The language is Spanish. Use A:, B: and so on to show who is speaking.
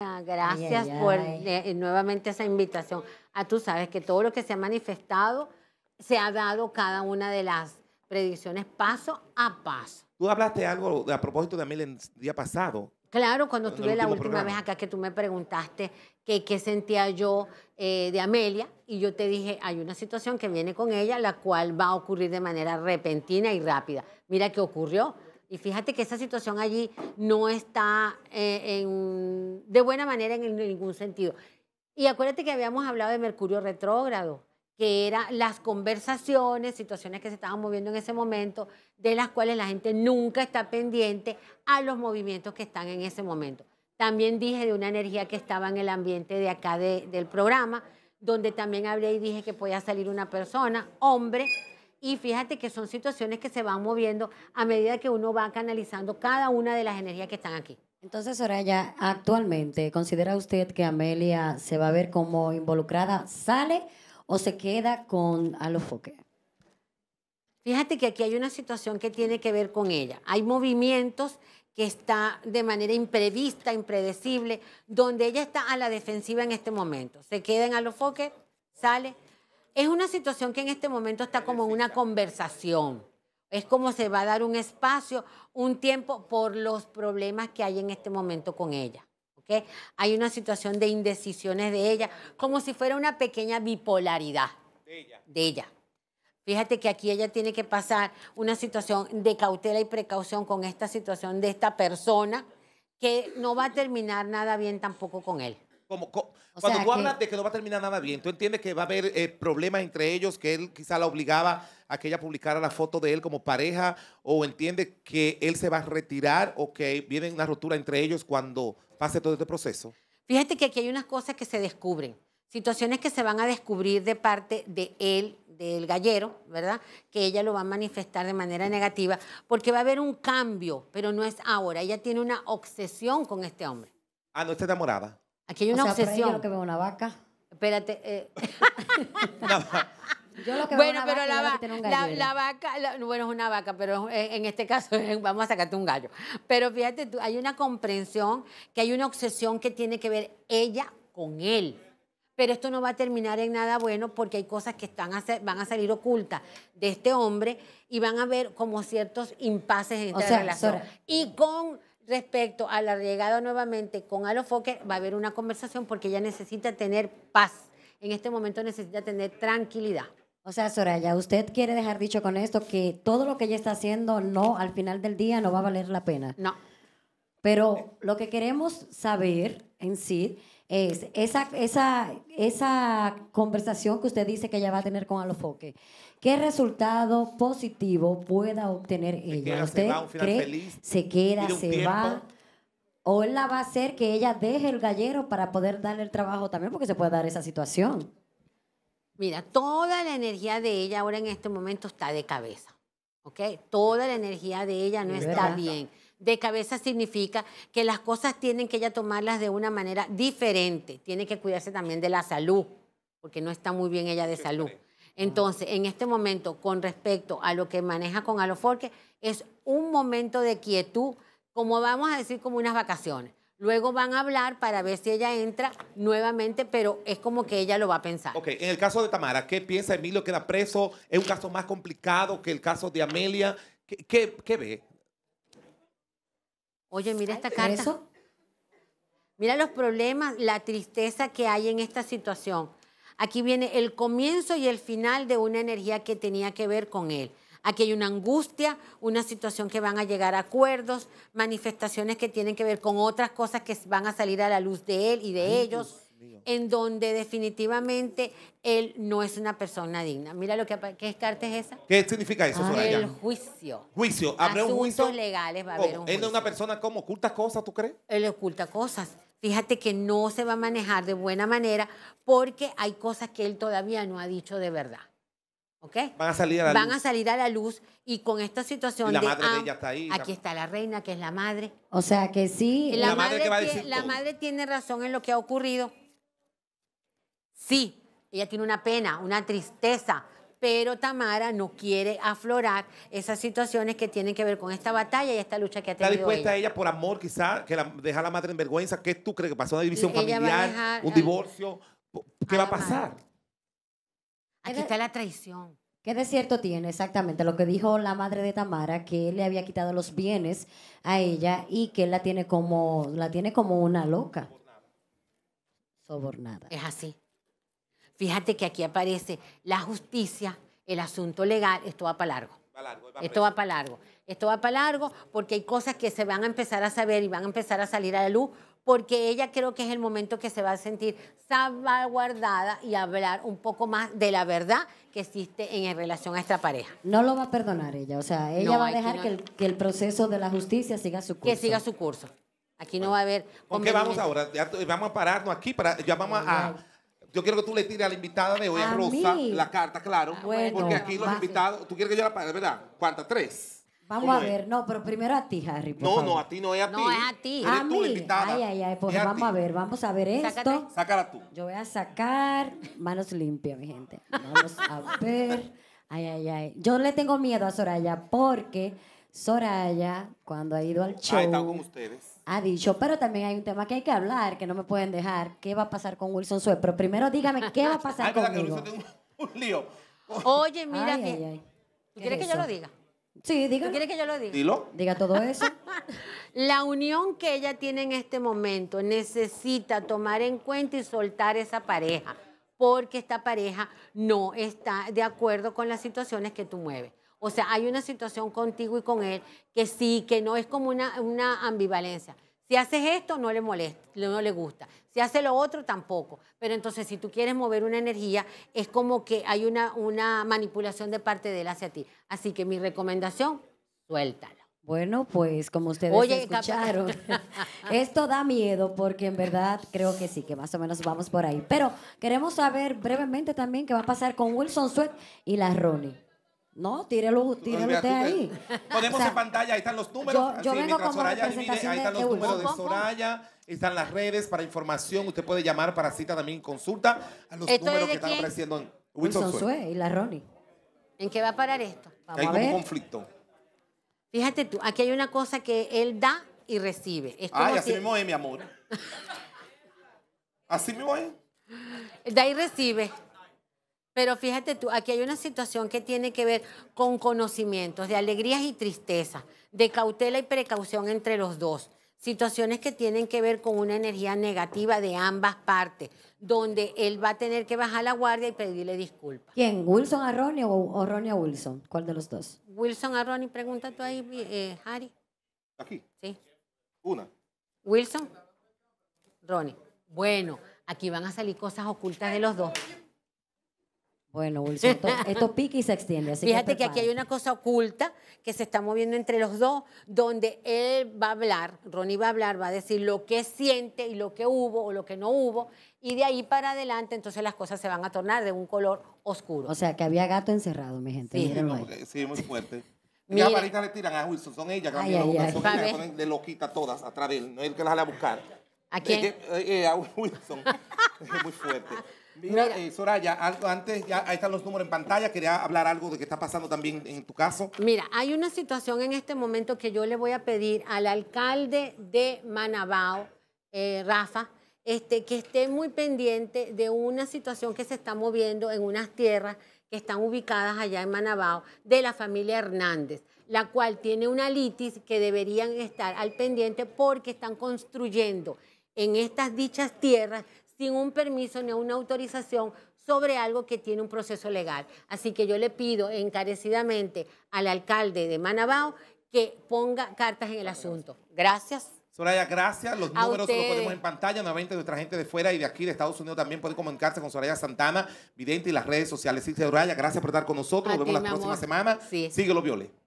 A: Ah, gracias por eh, nuevamente esa invitación. Ah, tú sabes que todo lo que se ha manifestado se ha dado cada una de las predicciones paso a paso.
B: Tú hablaste algo a propósito de Amelia el día pasado.
A: Claro, cuando estuve la última vez acá que tú me preguntaste qué sentía yo eh, de Amelia y yo te dije, hay una situación que viene con ella, la cual va a ocurrir de manera repentina y rápida. Mira qué ocurrió y fíjate que esa situación allí no está eh, de buena manera en ningún sentido. Y acuérdate que habíamos hablado de Mercurio retrógrado, que eran las conversaciones, situaciones que se estaban moviendo en ese momento, de las cuales la gente nunca está pendiente a los movimientos que están en ese momento. También dije de una energía que estaba en el ambiente de acá del programa, donde también hablé y dije que podía salir una persona, hombre, y fíjate que son situaciones que se van moviendo a medida que uno va canalizando cada una de las energías que están aquí.
C: Entonces, Soraya, actualmente, ¿considera usted que Amelia se va a ver como involucrada, sale o se queda con Alofoque?
A: Fíjate que aquí hay una situación que tiene que ver con ella. Hay movimientos que está de manera imprevista, impredecible, donde ella está a la defensiva en este momento. Se queda en Alofoque, sale, es una situación que en este momento está como una conversación. Es como se va a dar un espacio, un tiempo por los problemas que hay en este momento con ella. Hay una situación de indecisiones de ella, como si fuera una pequeña bipolaridad de ella. De ella. Fíjate que aquí ella tiene que pasar una situación de cautela y precaución con esta situación de esta persona que no va a terminar nada bien tampoco con él cuando tú hablas
B: de que no va a terminar nada bien, ¿tú entiendes que va a haber eh, problemas entre ellos, que él quizá la obligaba a que ella publicara la foto de él como pareja, o entiendes que él se va a retirar o que viene una ruptura entre ellos cuando pase todo este proceso?
A: Fíjate que aquí hay unas cosas que se descubren, situaciones que se van a descubrir de parte de él, del gallero, ¿verdad? Que ella lo va a manifestar de manera negativa, porque va a haber un cambio, pero no es ahora. Ella tiene una obsesión con este hombre.
B: Ah, no está enamorada.
A: Aquí hay una obsesión. Yo lo que
C: veo una vaca.
A: Espérate. Eh.
C: yo lo que bueno, una pero vaca, la, la, la,
A: vaca, bueno, es una vaca, pero eh, en este caso vamos a sacarte un gallo. Pero fíjate tú, hay una comprensión que hay una obsesión que tiene que ver ella con él pero esto no va a terminar en nada bueno porque hay cosas que están van a salir ocultas de este hombre y van a haber como ciertos impases en esta relación. Y con respecto a la llegada nuevamente con Alofoque, va a haber una conversación porque ella necesita tener paz. En este momento necesita tener tranquilidad.
C: O sea, Soraya, usted quiere dejar dicho con esto que todo lo que ella está haciendo no, al final del día no va a valer la pena. No. Pero lo que queremos saber en sí es esa, conversación que usted dice que ella va a tener con Alofoque. ¿Qué resultado positivo pueda obtener ella? ¿Usted se cree, se queda, se va? ¿O la va a hacer que ella deje el gallero para poder darle el trabajo también? Porque se puede dar esa situación.
A: Mira, toda la energía de ella ahora en este momento está de cabeza. ¿Ok? Toda la energía de ella no está bien de cabeza significa que las cosas tienen que ella tomarlas de una manera diferente. Tiene que cuidarse también de la salud, porque no está muy bien ella de salud. Entonces, en este momento, con respecto a lo que maneja con Aloforque, es un momento de quietud, como vamos a decir, como unas vacaciones. Luego van a hablar para ver si ella entra nuevamente, pero es como que ella lo va a pensar. Ok,
B: en el caso de Tamara, ¿qué piensa Emilio? ¿Queda preso? ¿Es un caso más complicado que el caso de Amelia? ¿Qué, qué ve?
A: Oye, mira esta carta. Mira los problemas, la tristeza que hay en esta situación. Aquí viene el comienzo y el final de una energía que tenía que ver con él. Aquí hay una angustia, una situación que van a llegar a acuerdos, manifestaciones que tienen que ver con otras cosas que van a salir a la luz de él y de ellos en donde definitivamente él no es una persona digna. Mira lo que ¿qué carta es esa?
B: ¿Qué significa eso, ah, El
A: juicio.
B: Juicio. ¿Habrá un juicio?
A: legales va a haber oh, un juicio. ¿Él es una persona como oculta cosas, tú crees? Él oculta cosas. Fíjate que no se va a manejar de buena manera porque hay cosas que él todavía no ha dicho de verdad. ¿ok? Van a salir a la Van a salir a la luz y con esta situación. la madre de ella está ahí. Aquí está la reina, que es la madre.
C: O sea que sí. La, madre,
A: La madre tiene razón en lo que ha ocurrido. Sí, ella tiene una pena, una tristeza, pero Tamara no quiere aflorar esas situaciones que tienen que ver con esta batalla y esta lucha que ha tenido. ¿Está dispuesta ella, ella
B: por amor, quizás, que la, deja a la madre en vergüenza? ¿Qué tú crees que pasó? ¿Una división familiar? ¿Un divorcio? ¿Qué va a pasar?
A: Aquí está
C: la traición. ¿Qué de cierto tiene exactamente lo que dijo la madre de Tamara, que él le había quitado los bienes a ella y que él la tiene como, la tiene como una loca?
A: Sobornada. Es así. Fíjate que aquí aparece la justicia, el asunto legal, esto va para largo. esto va para largo. Esto va para largo porque hay cosas que se van a empezar a saber y van a empezar a salir a la luz porque ella creo que es el momento que se va a sentir salvaguardada y hablar un poco más de la verdad que existe en relación a esta pareja.
C: No lo va a perdonar ella, o sea, ella va a dejar que, el,
A: proceso de la justicia siga su curso. Que siga su curso. Aquí no va a haber... ¿Por qué vamos ahora?
B: Eh, vamos a pararnos aquí, para, ya vamos a yo quiero que tú le tires a la invitada de hoy, a, Rosa,
A: la carta,
B: claro. Ah, bueno, porque aquí los invitados, tú quieres que yo la pague, ¿verdad? ¿Cuántas? ¿Tres?
C: Vamos a ver, no, pero primero a ti, Harry. no, no, a ti no es a ti. No es a ti. a mí. invitada. Ay, ay, ay, pues vamos a, ver, vamos a ver esto. Sácala tú. Yo voy a sacar manos limpias, mi gente. Vamos a ver. Ay, ay, ay. Yo le tengo miedo a Soraya porque Soraya, cuando ha ido al show, ustedes. ha dicho, pero también hay un tema que hay que hablar, que no me pueden dejar, ¿qué va a pasar con Wilson Suez? Pero primero dígame, ¿qué va a pasar con Wilson?
A: Un, lío. Oye, mira que... ¿Tú quieres que yo lo diga? Sí, quieres que yo lo diga? Dilo. Diga todo eso. La unión que ella tiene en este momento necesita tomar en cuenta y soltar esa pareja, porque esta pareja no está de acuerdo con las situaciones que tú mueves. O sea, hay una situación contigo y con él que sí, que no es como una, una ambivalencia. Si haces esto, no le molesta, no le gusta. Si hace lo otro, tampoco. Pero entonces, si tú quieres mover una energía, es como que hay una, una manipulación de parte de él hacia ti. Así que mi recomendación, suéltalo.
C: Bueno, pues como ustedes
A: escucharon, esto da miedo porque en verdad
C: creo que sí, que más o menos vamos por ahí. Pero queremos saber brevemente también qué va a pasar con Wilson Sweat y la Ronnie. No, tírelo, tírelo usted ahí. Ponemos en pantalla, ahí están
B: los números. Yo, vengo como Soraya ahí están los números de Soraya, están las redes para información. Usted puede llamar para cita también, consulta a los números que están apareciendo en Wilson, y
A: la Ronnie. ¿En qué va a parar esto? Vamos hay a ver. como un conflicto. Fíjate tú, aquí hay una cosa que él da y recibe. Ay, así mismo es, mi amor. así mismo es. Da y recibe. Pero fíjate tú, aquí hay una situación que tiene que ver con conocimientos, de alegrías y tristeza, de cautela y precaución entre los dos. Situaciones que tienen que ver con una energía negativa de ambas partes, donde él va a tener que bajar la guardia y pedirle disculpas. ¿Quién?
C: ¿Wilson a Ronnie o, Ronnie a Wilson? ¿Cuál de los dos?
A: Wilson a Ronnie, pregunta tú ahí, Harry. Eh, ¿Aquí? Sí. Una. Wilson. Ronnie. Bueno, aquí van a salir cosas ocultas de los dos.
C: Bueno, Wilson, esto, pique y se extiende. Fíjate
A: que, aquí hay una cosa oculta que se está moviendo entre los dos, donde él va a hablar, Ronnie va a hablar, va a decir lo que siente y lo que hubo o lo que no hubo, y de ahí para adelante entonces las cosas se van a tornar de un color oscuro. O sea,
C: que había gato encerrado, mi gente.
B: Sí, muy fuerte. las le tiran a Wilson, son ellas que van a lo quita todas a través, no es el que las sale a buscar. ¿A quién? Eh, eh, eh, a Wilson, muy fuerte. Mira, eh, Soraya, antes, ya ahí están los números en pantalla, quería hablar algo de qué está pasando también en tu caso.
A: Mira, hay una situación en este momento que yo le voy a pedir al alcalde de Manabao, eh, Rafa, este, que esté muy pendiente de una situación que se está moviendo en unas tierras que están ubicadas allá en Manabao, de la familia Hernández, la cual tiene una litis que deberían estar al pendiente porque están construyendo en estas dichas tierras sin un permiso ni una autorización sobre algo que tiene un proceso legal. Así que yo le pido encarecidamente al alcalde de Manabao que ponga cartas en el asunto. Gracias.
B: Soraya, gracias. Los números los ponemos en pantalla. Nuevamente, nuestra gente de fuera y de aquí, de Estados Unidos, también puede comunicarse con Soraya Santana, vidente y las redes sociales. Sí, Soraya, gracias por estar con nosotros. nos vemos la próxima semana. Síguelo, Viole.